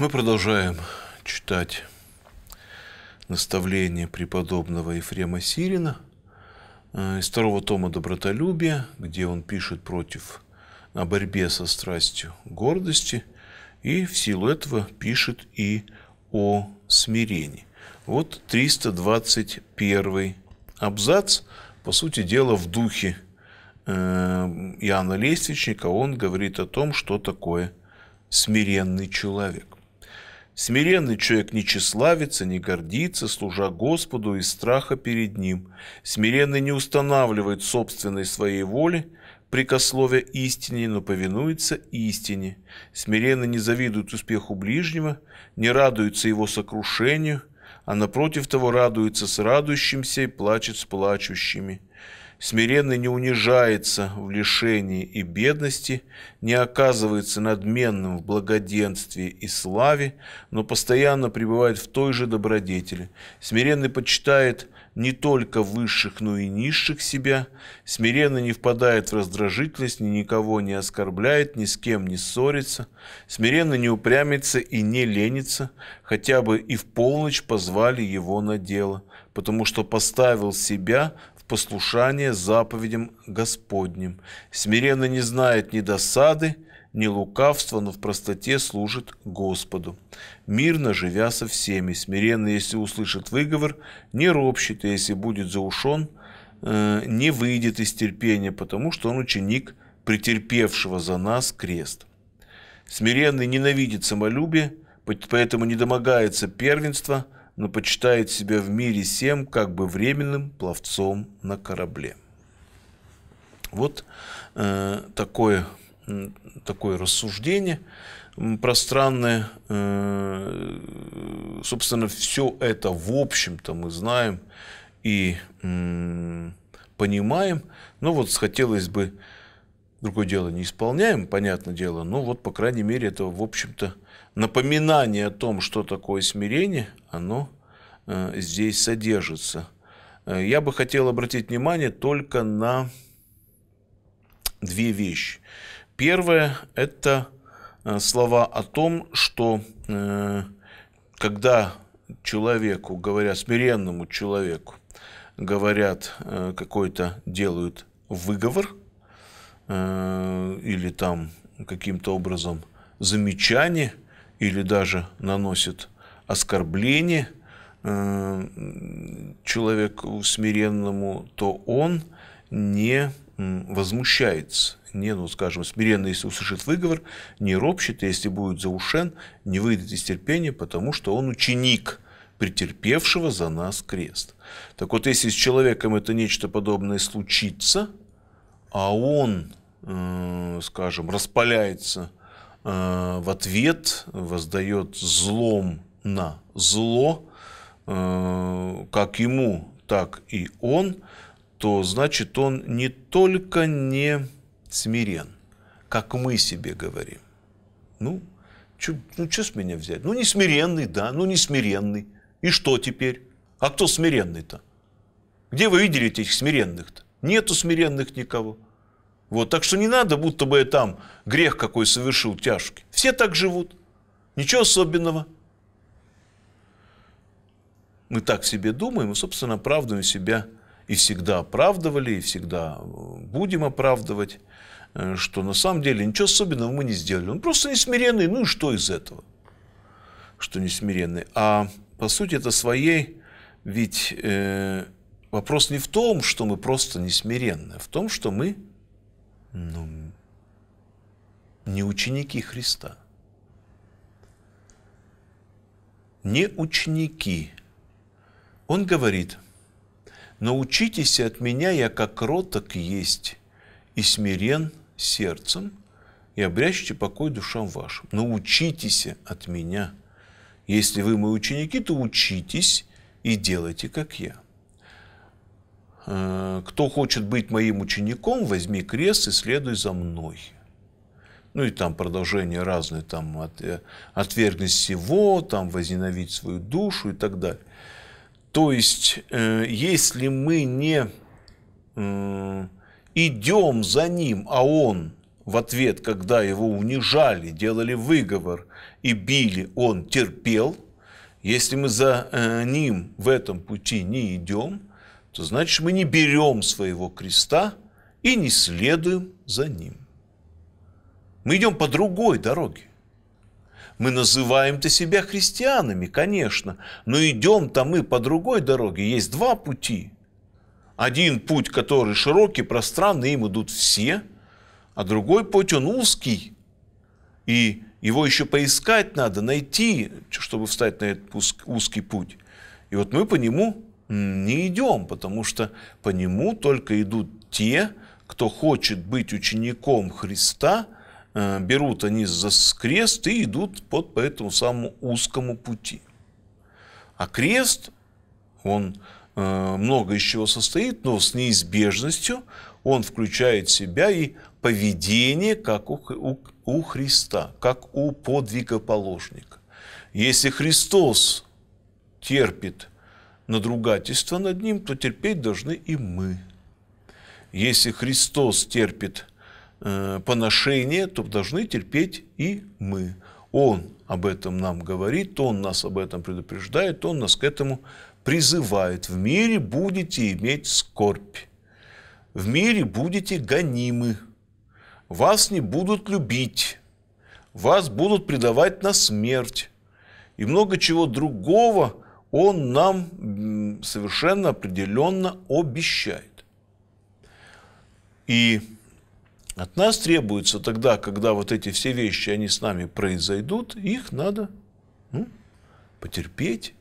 мы продолжаем читать наставление преподобного Ефрема Сирина э, из второго тома «Добротолюбие», где он пишет против о борьбе со страстью гордости, и в силу этого пишет и о смирении. Вот 321 абзац, по сути дела, в духе э, Иоанна Лестничника, он говорит о том, что такое смиренный человек. Смиренный человек не тщеславится, не гордится, служа Господу из страха перед Ним. Смиренный не устанавливает собственной своей воли, прикословие истине, но повинуется истине. Смиренно не завидует успеху ближнего, не радуется его сокрушению, а напротив того радуется с радующимся и плачет с плачущими. Смиренный не унижается в лишении и бедности, не оказывается надменным в благоденствии и славе, но постоянно пребывает в той же добродетели. Смиренный почитает не только высших, но и низших себя, смиренно не впадает в раздражительность, ни никого не оскорбляет, ни с кем не ссорится, смиренно не упрямится и не ленится, хотя бы и в полночь позвали его на дело, потому что поставил себя послушание заповедям Господним. Смиренно не знает ни досады, ни лукавства, но в простоте служит Господу, мирно живя со всеми, смиренно, если услышит выговор, не ропщит, и если будет заушен, э, не выйдет из терпения, потому что он ученик претерпевшего за нас крест. Смиренный ненавидит самолюбие, поэтому не домогается первенства – но почитает себя в мире всем как бы временным пловцом на корабле. Вот э, такое, э, такое рассуждение пространное. Э, собственно, все это, в общем-то, мы знаем и э, понимаем. Но вот хотелось бы Другое дело, не исполняем, понятное дело, но вот, по крайней мере, это, в общем-то, напоминание о том, что такое смирение, оно э, здесь содержится. Э, я бы хотел обратить внимание только на две вещи. Первое – это э, слова о том, что э, когда человеку, говоря смиренному человеку, говорят э, какой-то, делают выговор – Э, или там каким-то образом замечание или даже наносит оскорбление э, человеку смиренному, то он не возмущается, не, ну, скажем, смиренно, если услышит выговор, не ропщит, если будет заушен, не выйдет из терпения, потому что он ученик претерпевшего за нас крест. Так вот, если с человеком это нечто подобное случится, а он Э, скажем, распаляется э, в ответ, воздает злом на зло, э, как ему, так и он, то значит он не только не смирен, как мы себе говорим. Ну, чё, ну что с меня взять? Ну, не смиренный, да, ну не смиренный. И что теперь? А кто смиренный-то? Где вы видели этих смиренных-то? Нету смиренных никого. Вот, так что не надо, будто бы я там грех какой совершил тяжкий. Все так живут. Ничего особенного. Мы так себе думаем и, собственно, оправдываем себя. И всегда оправдывали, и всегда э, будем оправдывать, э, что на самом деле ничего особенного мы не сделали. Он просто несмиренный, ну и что из этого? Что несмиренный. А по сути это своей, ведь э, вопрос не в том, что мы просто несмиренны, а в том, что мы ну, не ученики Христа. Не ученики. Он говорит, научитесь от меня, я как роток есть и смирен сердцем, и обрящите покой душам вашим. Научитесь от меня. Если вы мои ученики, то учитесь и делайте, как я. Э, кто хочет быть моим учеником, возьми крест и следуй за мной. Ну и там продолжение разное там от, э, отвергни всего, там возненавидь свою душу и так далее. То есть, э, если мы не идем за ним, а он в ответ, когда его унижали, делали выговор и били, он терпел. Если мы за ним в этом пути не идем, то значит мы не берем своего креста и не следуем за ним. Мы идем по другой дороге. Мы называем-то себя христианами, конечно, но идем-то мы по другой дороге. Есть два пути. Один путь, который широкий, пространный, им идут все, а другой путь, он узкий, и его еще поискать надо, найти, чтобы встать на этот узкий путь. И вот мы по нему не идем, потому что по нему только идут те, кто хочет быть учеником Христа, э, берут они за крест и идут под по этому самому узкому пути. А крест, он э, много из чего состоит, но с неизбежностью он включает в себя и поведение, как у, у, у Христа, как у подвигоположника. Если Христос терпит надругательство над ним, то терпеть должны и мы. Если Христос терпит э, поношение, то должны терпеть и мы. Он об этом нам говорит, Он нас об этом предупреждает, Он нас к этому призывает. В мире будете иметь скорбь, в мире будете гонимы, вас не будут любить, вас будут предавать на смерть и много чего другого, он нам совершенно определенно обещает. И от нас требуется тогда, когда вот эти все вещи, они с нами произойдут, их надо ну, потерпеть.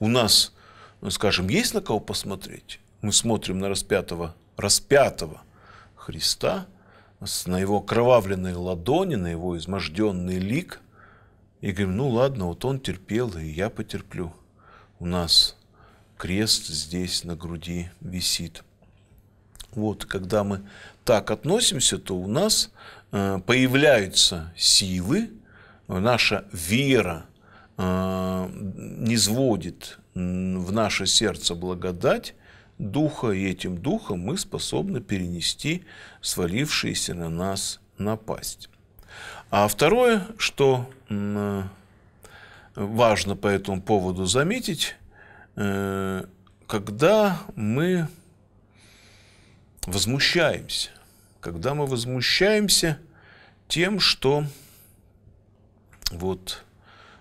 У нас, ну, скажем, есть на кого посмотреть. Мы смотрим на распятого, распятого Христа, на его кровавленные ладони, на его изможденный лик, и говорим, ну ладно, вот он терпел, и я потерплю у нас крест здесь на груди висит. Вот, когда мы так относимся, то у нас э, появляются силы, наша вера э, низводит в наше сердце благодать Духа, и этим Духом мы способны перенести свалившиеся на нас напасть. А второе, что э, важно по этому поводу заметить, э, когда мы возмущаемся, когда мы возмущаемся тем, что вот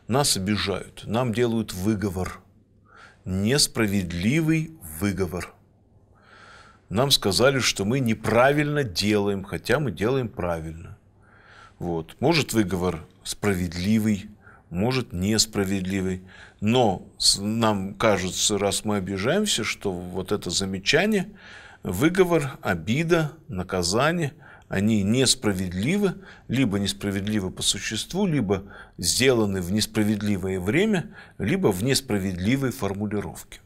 нас обижают, нам делают выговор, несправедливый выговор. Нам сказали, что мы неправильно делаем, хотя мы делаем правильно. Вот. Может выговор справедливый, может, несправедливый. Но нам кажется, раз мы обижаемся, что вот это замечание, выговор, обида, наказание, они несправедливы, либо несправедливы по существу, либо сделаны в несправедливое время, либо в несправедливой формулировке.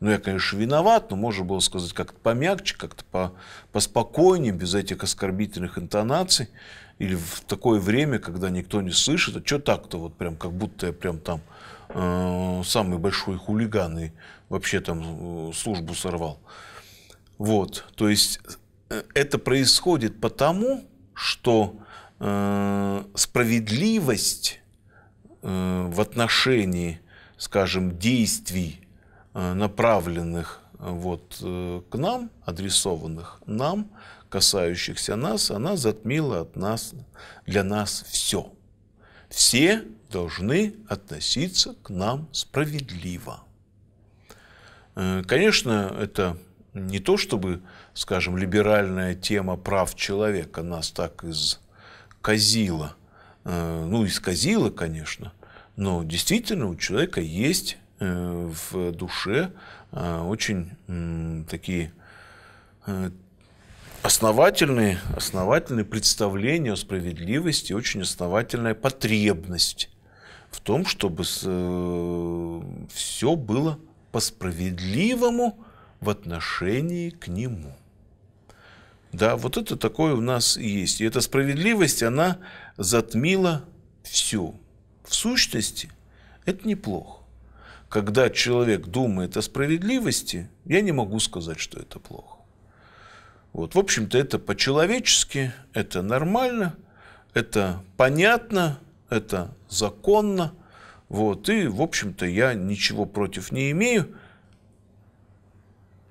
Ну, я, конечно, виноват, но можно было сказать как-то помягче, как-то по, поспокойнее, без этих оскорбительных интонаций. Или в такое время, когда никто не слышит, а что так-то вот прям, как будто я прям там э, самый большой хулиган и вообще там э, службу сорвал. Вот, то есть э, это происходит потому, что э, справедливость э, в отношении, скажем, действий Э, направленных э, вот э, к нам, адресованных нам, касающихся нас, она затмила от нас, для нас все. Все должны относиться к нам справедливо. Конечно, это не то, чтобы, скажем, либеральная тема прав человека нас так исказила. Ну, исказила, конечно, но действительно у человека есть Э, в душе э, очень такие э, основательные, основательные представления о справедливости, очень основательная потребность в том, чтобы все было по-справедливому в отношении к нему. Да, вот это такое у нас и есть. И эта справедливость, она затмила все. В сущности, это неплохо когда человек думает о справедливости, я не могу сказать, что это плохо. Вот, в общем-то, это по-человечески, это нормально, это понятно, это законно. Вот, и, в общем-то, я ничего против не имею.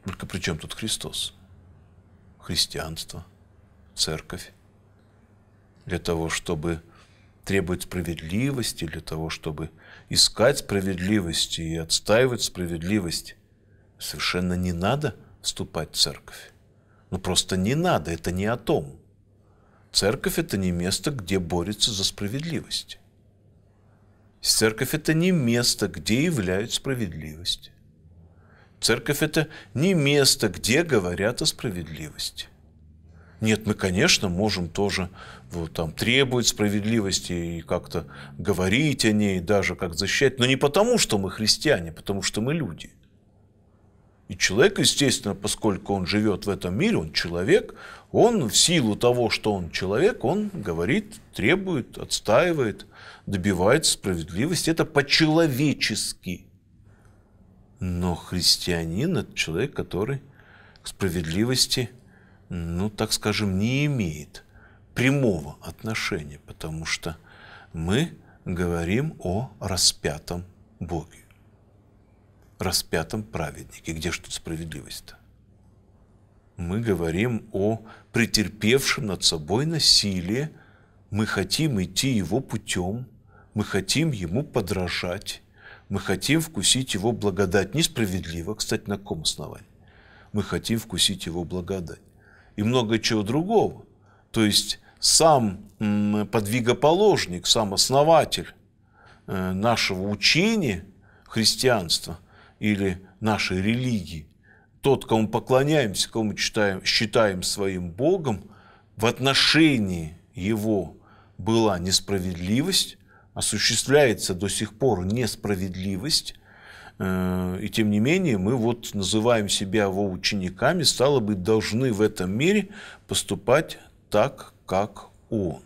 Только при чем тут Христос? Христианство, церковь. Для того, чтобы требовать справедливости, для того, чтобы искать справедливости и отстаивать справедливость. Совершенно не надо вступать в церковь. Ну просто не надо, это не о том. Церковь – это не место, где борется за справедливость. Церковь – это не место, где являют справедливость. Церковь – это не место, где говорят о справедливости. Нет, мы, конечно, можем тоже вот, там, требовать справедливости и как-то говорить о ней, даже как защищать, но не потому, что мы христиане, а потому что мы люди. И человек, естественно, поскольку он живет в этом мире, он человек, он в силу того, что он человек, он говорит, требует, отстаивает, добивается справедливости. Это по-человечески. Но христианин – это человек, который к справедливости – ну, так скажем, не имеет прямого отношения, потому что мы говорим о распятом Боге, распятом праведнике. Где же тут справедливость-то? Мы говорим о претерпевшем над собой насилие, мы хотим идти его путем, мы хотим ему подражать, мы хотим вкусить его благодать. Несправедливо, кстати, на ком основании? Мы хотим вкусить его благодать и много чего другого. То есть сам подвигоположник, сам основатель э, нашего учения христианства или нашей религии, тот, кому поклоняемся, кому читаем, считаем своим Богом, в отношении его была несправедливость, осуществляется до сих пор несправедливость, Э, и тем не менее, мы вот называем себя его учениками, стало быть, должны в этом мире поступать так, как он.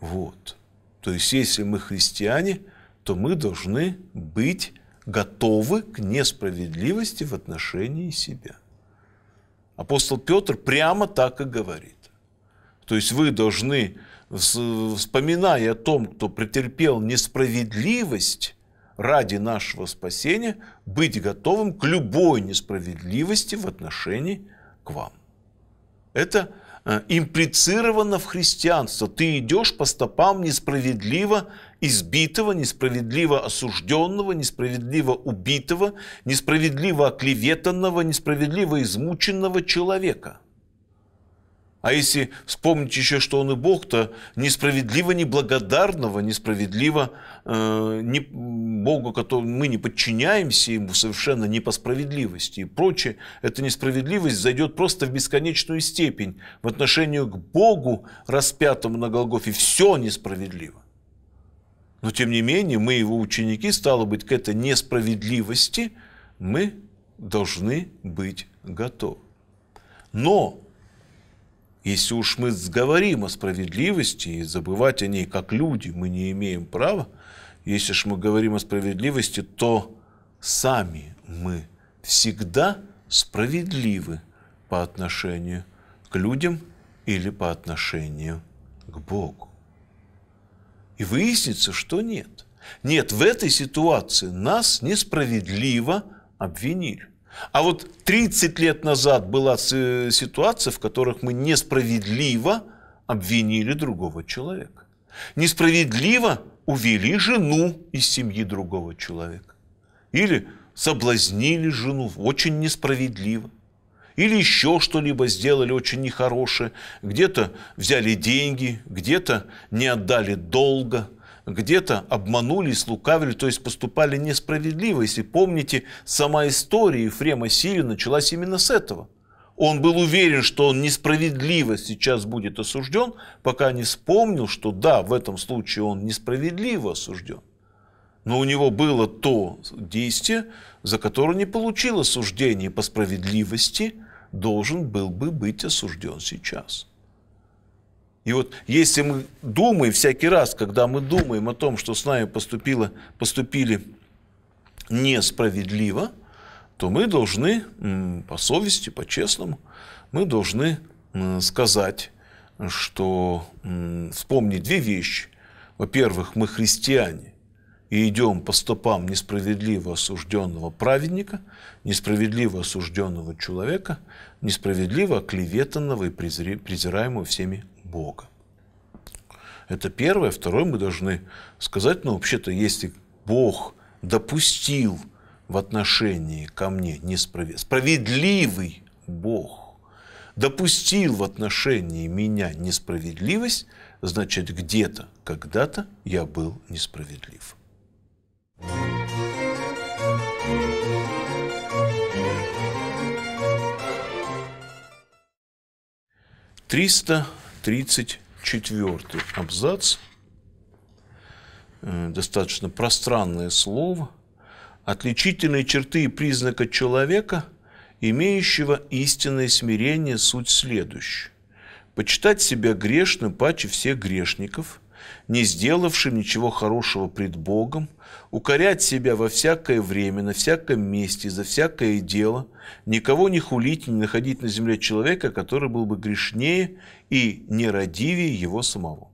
Вот. То есть, если мы христиане, то мы должны быть готовы к несправедливости в отношении себя. Апостол Петр прямо так и говорит. То есть вы должны, вспоминая о том, кто претерпел несправедливость, ради нашего спасения быть готовым к любой несправедливости в отношении к вам. Это э, имплицировано в христианство. Ты идешь по стопам несправедливо избитого, несправедливо осужденного, несправедливо убитого, несправедливо оклеветанного, несправедливо измученного человека – а если вспомнить еще, что он и Бог, то несправедливо, неблагодарного, несправедливо э, не, Богу, которому мы не подчиняемся ему совершенно не по справедливости и прочее, эта несправедливость зайдет просто в бесконечную степень в отношении к Богу, распятому на Голгофе. Все несправедливо. Но тем не менее, мы его ученики, стало быть, к этой несправедливости мы должны быть готовы. Но если уж мы говорим о справедливости и забывать о ней как люди мы не имеем права, если же мы говорим о справедливости, то сами мы всегда справедливы по отношению к людям или по отношению к Богу. И выяснится, что нет. Нет, в этой ситуации нас несправедливо обвинили. А вот 30 лет назад была э, ситуация, в которых мы несправедливо обвинили другого человека. Несправедливо увели жену из семьи другого человека. Или соблазнили жену очень несправедливо. Или еще что-либо сделали очень нехорошее. Где-то взяли деньги, где-то не отдали долга где-то обманули, слукавили, то есть поступали несправедливо. Если помните, сама история Ефрема Сирия началась именно с этого. Он был уверен, что он несправедливо сейчас будет осужден, пока не вспомнил, что да, в этом случае он несправедливо осужден. Но у него было то действие, за которое не получил осуждение по справедливости, должен был бы быть осужден сейчас. И вот если мы думаем, всякий раз, когда мы думаем о том, что с нами поступило, поступили несправедливо, то мы должны по совести, по-честному, мы должны сказать, что вспомнить две вещи. Во-первых, мы христиане и идем по стопам несправедливо осужденного праведника, несправедливо осужденного человека, несправедливо оклеветанного и презираемого всеми Бога. Это первое. Второе, мы должны сказать, ну, вообще-то, если Бог допустил в отношении ко мне несправедливый, справедливый Бог допустил в отношении меня несправедливость, значит, где-то, когда-то я был несправедлив. Триста 34 абзац. Э, достаточно пространное слово. Отличительные черты и признака человека, имеющего истинное смирение, суть следующая. Почитать себя грешным паче всех грешников – не сделавшим ничего хорошего пред Богом, укорять себя во всякое время, на всяком месте, за всякое дело, никого не хулить, не находить на земле человека, который был бы грешнее и нерадивее его самого.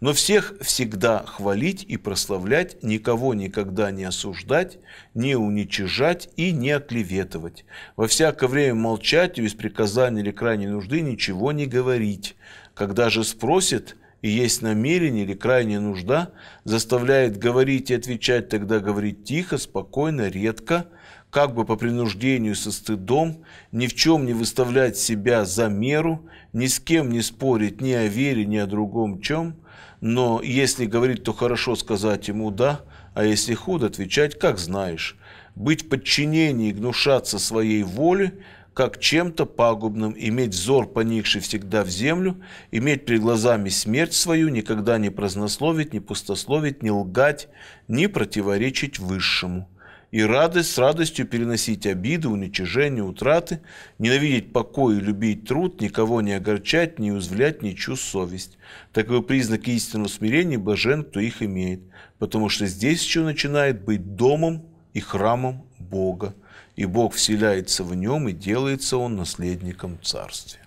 Но всех всегда хвалить и прославлять, никого никогда не осуждать, не уничижать и не оклеветывать. Во всякое время молчать и без приказания или крайней нужды ничего не говорить. Когда же спросит, и есть намерение или крайняя нужда, заставляет говорить и отвечать, тогда говорить тихо, спокойно, редко, как бы по принуждению со стыдом, ни в чем не выставлять себя за меру, ни с кем не спорить ни о вере, ни о другом чем, но если говорить, то хорошо сказать ему «да», а если худо, отвечать «как знаешь». Быть в подчинении, гнушаться своей воле – как чем-то пагубным, иметь взор, поникший всегда в землю, иметь перед глазами смерть свою, никогда не празднословить, не пустословить, не лгать, не противоречить высшему. И радость с радостью переносить обиды, уничижения, утраты, ненавидеть покой и любить труд, никого не огорчать, не узвлять ничью совесть. Таковы признаки истинного смирения, блажен, кто их имеет, потому что здесь еще начинает быть домом и храмом Бога и Бог вселяется в нем, и делается он наследником царствия.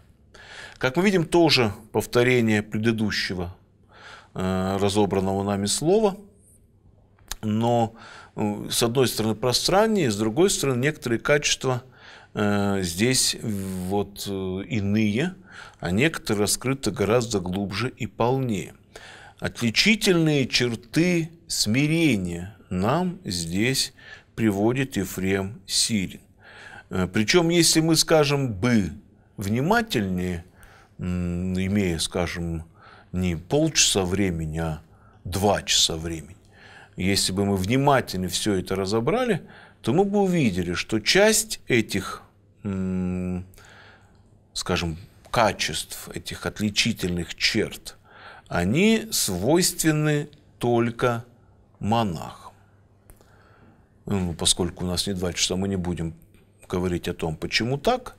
Как мы видим, тоже повторение предыдущего э, разобранного нами слова, но э, с одной стороны пространнее, с другой стороны некоторые качества э, здесь вот иные, а некоторые раскрыты гораздо глубже и полнее. Отличительные черты смирения – нам здесь приводит Ефрем Сирин. Э, причем, если мы скажем «бы» внимательнее, имея, скажем, не полчаса времени, а два часа времени, если бы мы внимательно все это разобрали, то мы бы увидели, что часть этих, скажем, качеств, этих отличительных черт, они свойственны только монахам ну, поскольку у нас не два часа, мы не будем говорить о том, почему так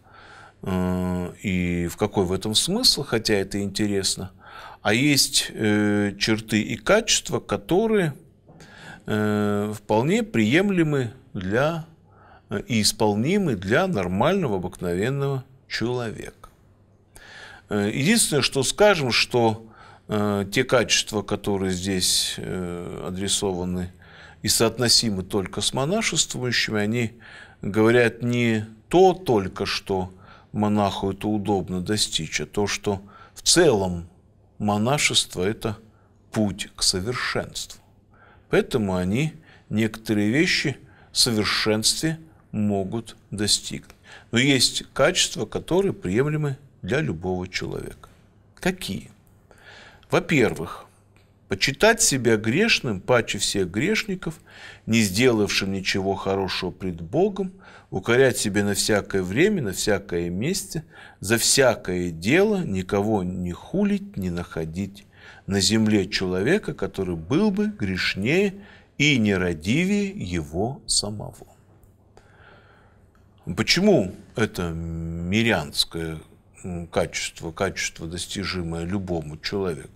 э, и в какой в этом смысл, хотя это интересно. А есть э, черты и качества, которые э, вполне приемлемы для и исполнимы для нормального обыкновенного человека. Единственное, что скажем, что те качества, которые здесь адресованы и соотносимы только с монашествующими, они говорят не то только, что монаху это удобно достичь, а то, что в целом монашество – это путь к совершенству. Поэтому они некоторые вещи в совершенстве могут достигнуть. Но есть качества, которые приемлемы для любого человека. Какие? Во-первых, почитать себя грешным, паче всех грешников, не сделавшим ничего хорошего пред Богом, укорять себе на всякое время, на всякое место, за всякое дело никого не хулить, не находить на земле человека, который был бы грешнее и нерадивее его самого. Почему это мирянское качество, качество, достижимое любому человеку?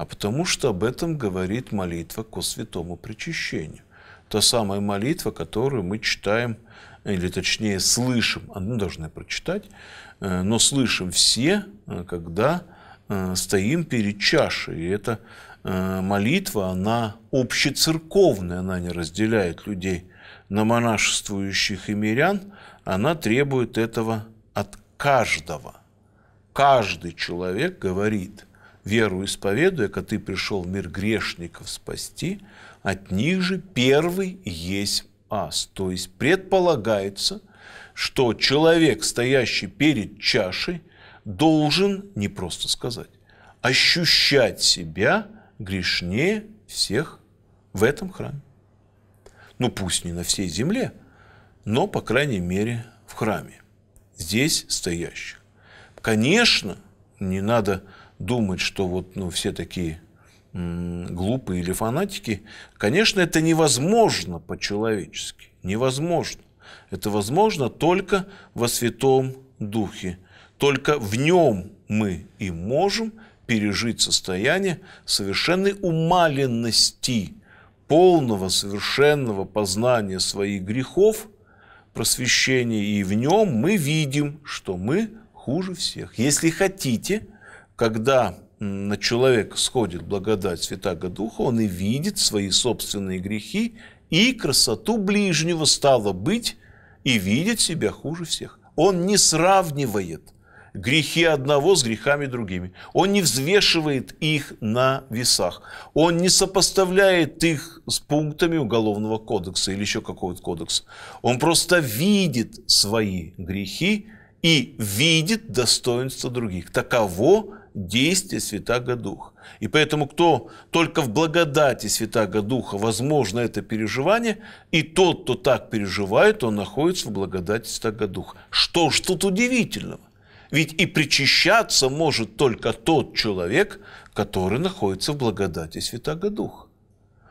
а потому что об этом говорит молитва ко святому причащению. Та самая молитва, которую мы читаем, или точнее слышим, мы а, ну, должны прочитать, э, но слышим все, э, когда э, стоим перед чашей. И эта молитва, она общецерковная, она не разделяет людей на монашествующих и мирян, она требует этого от каждого. Каждый человек говорит – веру исповедуя, как ты пришел в мир грешников спасти, от них же первый есть ас. То есть предполагается, что человек, стоящий перед чашей, должен не просто сказать, ощущать себя грешнее всех в этом храме. Ну, пусть не на всей земле, но, по крайней мере, в храме, здесь стоящих. Конечно, не надо думать, что вот ну, все такие глупые или фанатики, конечно, это невозможно по-человечески. Невозможно. Это возможно только во Святом Духе. Только в нем мы и можем пережить состояние совершенной умаленности, полного, совершенного познания своих грехов, просвещения, и в нем мы видим, что мы хуже всех. Если хотите, когда на человека сходит благодать Святаго Духа, он и видит свои собственные грехи и красоту ближнего, стало быть, и видит себя хуже всех. Он не сравнивает грехи одного с грехами другими. Он не взвешивает их на весах. Он не сопоставляет их с пунктами Уголовного кодекса или еще какого-то кодекса. Он просто видит свои грехи и видит достоинство других. Таково действие Святаго Духа. И поэтому кто только в благодати Святаго Духа возможно это переживание, и тот, кто так переживает, он находится в благодати Святаго Духа. Что ж тут удивительного? Ведь и причащаться может только тот человек, который находится в благодати Святаго Духа.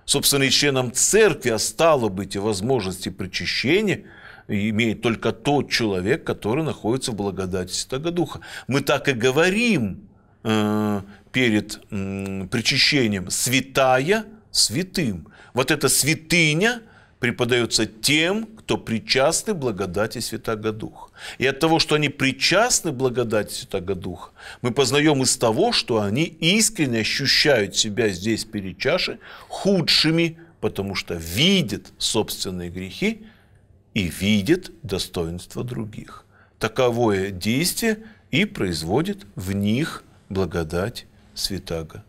Собственно, и членом церкви, а стало быть, и возможности причащения – имеет только тот человек, который находится в благодати Святого Духа. Мы так и говорим Э, перед причащением святая святым. Вот эта святыня преподается тем, кто причастны благодати Святаго Духа. И от того, что они причастны благодати Святаго Духа, мы познаем из того, что они искренне ощущают себя здесь перед чашей худшими, потому что видят собственные грехи и видят достоинство других. Таковое действие и производит в них благодать святаго